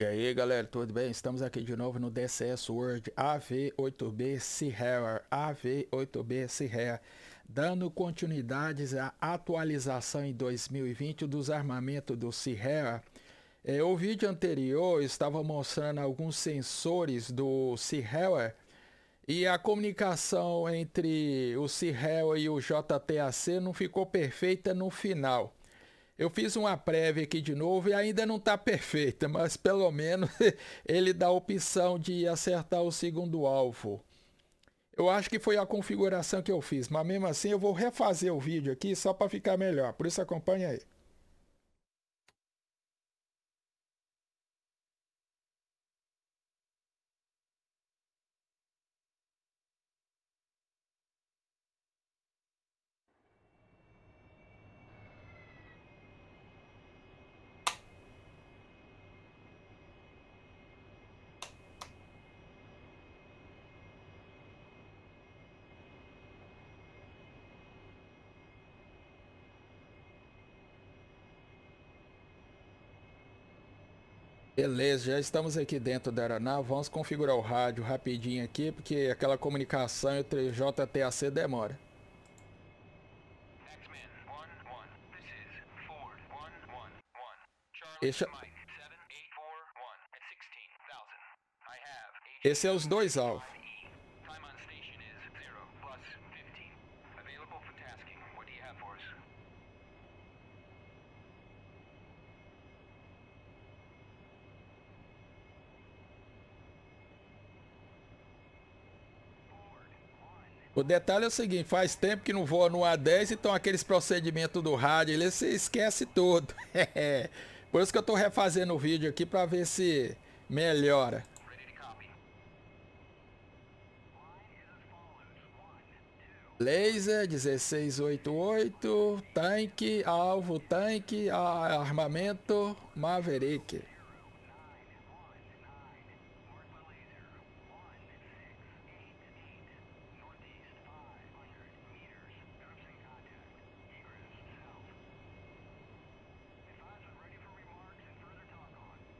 E aí galera, tudo bem? Estamos aqui de novo no DCS World AV8B Sierra, AV8B Sierra, dando continuidades à atualização em 2020 dos armamentos do Sierra. É, o vídeo anterior estava mostrando alguns sensores do Sierra e a comunicação entre o Sierra e o JTAC não ficou perfeita no final. Eu fiz uma prévia aqui de novo e ainda não está perfeita, mas pelo menos ele dá a opção de acertar o segundo alvo. Eu acho que foi a configuração que eu fiz, mas mesmo assim eu vou refazer o vídeo aqui só para ficar melhor. Por isso acompanha aí. Beleza, já estamos aqui dentro da Araná, vamos configurar o rádio rapidinho aqui, porque aquela comunicação entre JTAC demora. Esse... É Esse é os dois alvos. detalhe é o seguinte, faz tempo que não voa no A10, então aqueles procedimentos do rádio, ele se esquece todo. Por isso que eu estou refazendo o vídeo aqui para ver se melhora. Laser 1688, tanque, alvo, tanque, armamento, Maverick.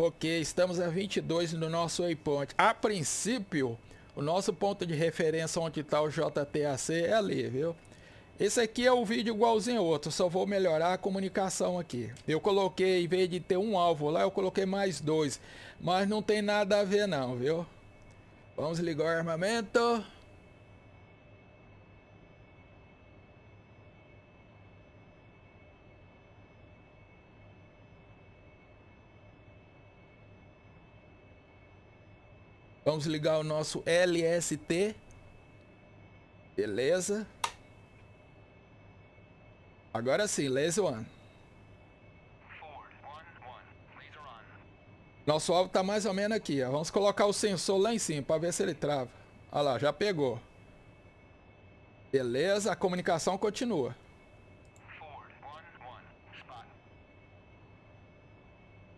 Ok, estamos a 22 no nosso waypoint. A princípio, o nosso ponto de referência onde está o JTAC é ali, viu? Esse aqui é o vídeo igualzinho ao outro, só vou melhorar a comunicação aqui. Eu coloquei, em vez de ter um alvo lá, eu coloquei mais dois. Mas não tem nada a ver não, viu? Vamos ligar o armamento. Vamos ligar o nosso LST. Beleza. Agora sim, laser one. Nosso alvo tá mais ou menos aqui, ó. Vamos colocar o sensor lá em cima para ver se ele trava. Olha lá, já pegou. Beleza, a comunicação continua.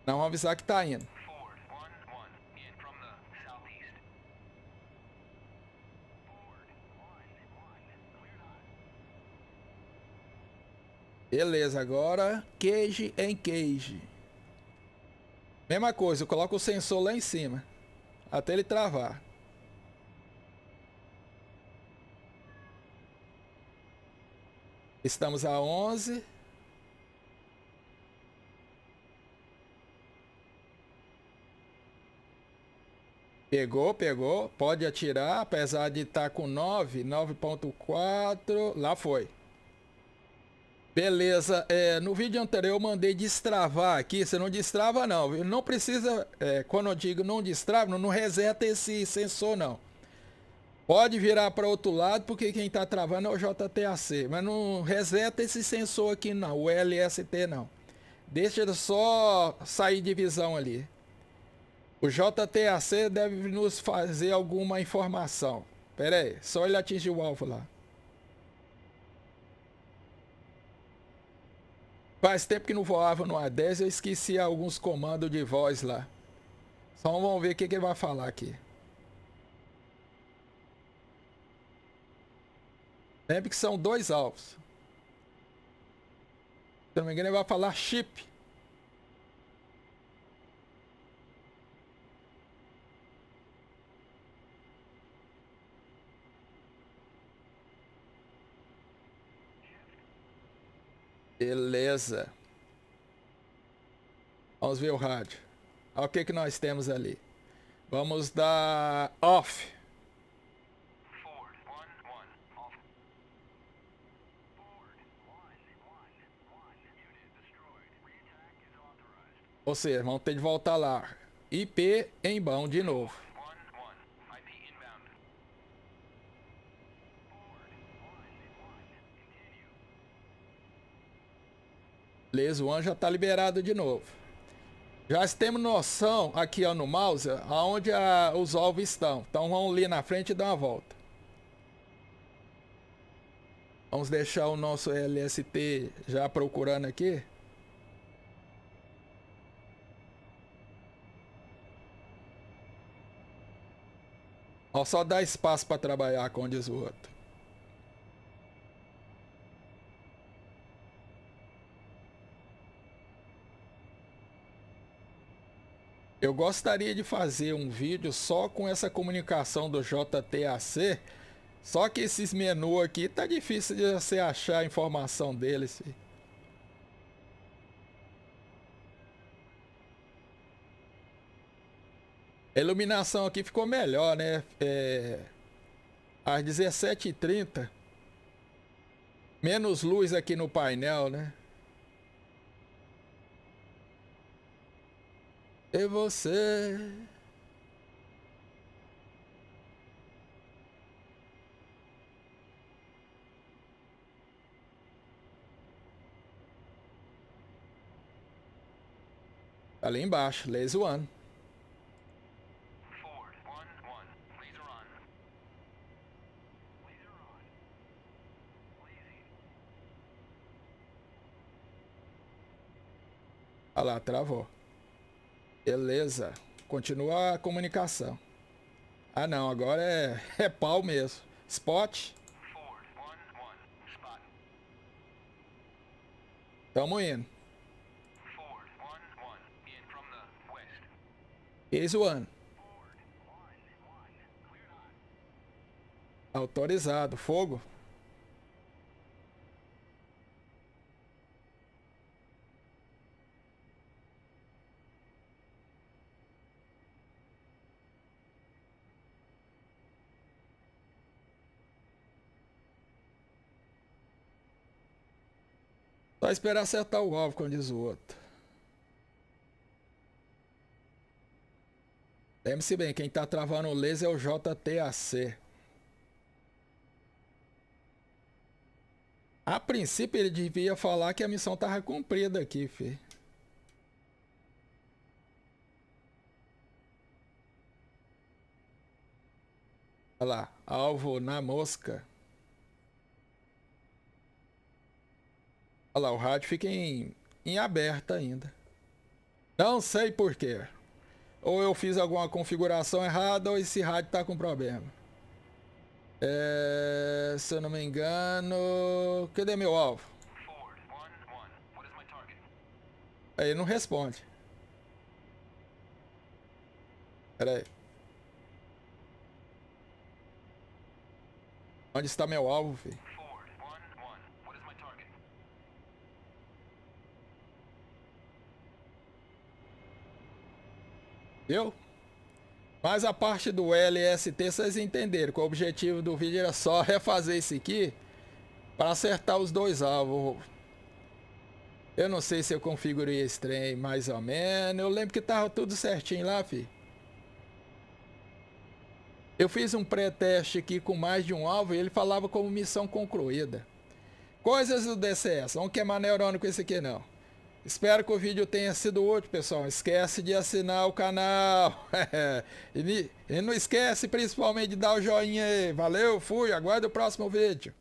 Não vamos avisar que tá indo. Beleza, agora cage em cage. Mesma coisa, eu coloco o sensor lá em cima. Até ele travar. Estamos a 11. Pegou, pegou. Pode atirar, apesar de estar tá com 9, 9.4. Lá foi. Beleza, é, no vídeo anterior eu mandei destravar aqui, você não destrava não, viu? Não precisa, é, quando eu digo não destrava, não, não reseta esse sensor não. Pode virar para outro lado, porque quem está travando é o JTAC, mas não reseta esse sensor aqui não, o LST não. Deixa ele só sair de visão ali. O JTAC deve nos fazer alguma informação. Pera aí, só ele atingir o alvo lá. Faz tempo que não voava no A10, eu esqueci alguns comandos de voz lá. Só vamos ver o que, que ele vai falar aqui. Lembre que são dois alvos. Se não me engano, ele vai falar chip. Beleza. Vamos ver o rádio. Olha o que, que nós temos ali. Vamos dar off. Ou seja, vão ter de voltar lá. IP em bom de novo. Beleza, o anjo já tá liberado de novo. Já temos noção aqui ó, no mouse aonde a, os alvos estão. Então vamos ali na frente e dar uma volta. Vamos deixar o nosso LST já procurando aqui. Ó, só dá espaço para trabalhar, com o desvoto. Eu gostaria de fazer um vídeo só com essa comunicação do JTAC, só que esses menus aqui tá difícil de você achar a informação deles. A iluminação aqui ficou melhor, né? É... Às 17h30. Menos luz aqui no painel, né? E você? Ali embaixo, laser one. Olha ah lá, travou. Beleza. Continua a comunicação. Ah não, agora é, é pau mesmo. Spot. Tamo indo. Case one. Autorizado. Fogo. Só esperar acertar o alvo, como diz o outro. Lembre-se bem, quem está travando o laser é o JTAC. A princípio ele devia falar que a missão tava cumprida aqui, fi. Olha lá, alvo na mosca. Olha lá, o rádio fica em, em aberto ainda. Não sei porquê. Ou eu fiz alguma configuração errada ou esse rádio está com problema. É, se eu não me engano... Cadê meu alvo? Aí é, não responde. Pera aí. Onde está meu alvo, filho? Viu? Mas a parte do LST vocês entenderam, que o objetivo do vídeo era só refazer isso aqui para acertar os dois alvos. Eu não sei se eu configurei esse trem mais ou menos. Eu lembro que tava tudo certinho lá, fi. Eu fiz um pré-teste aqui com mais de um alvo e ele falava como missão concluída. Coisas do DCS. Não queimar neurônio com esse aqui, não. Espero que o vídeo tenha sido útil, pessoal. Esquece de assinar o canal. e não esquece principalmente de dar o joinha aí. Valeu, fui, aguarde o próximo vídeo.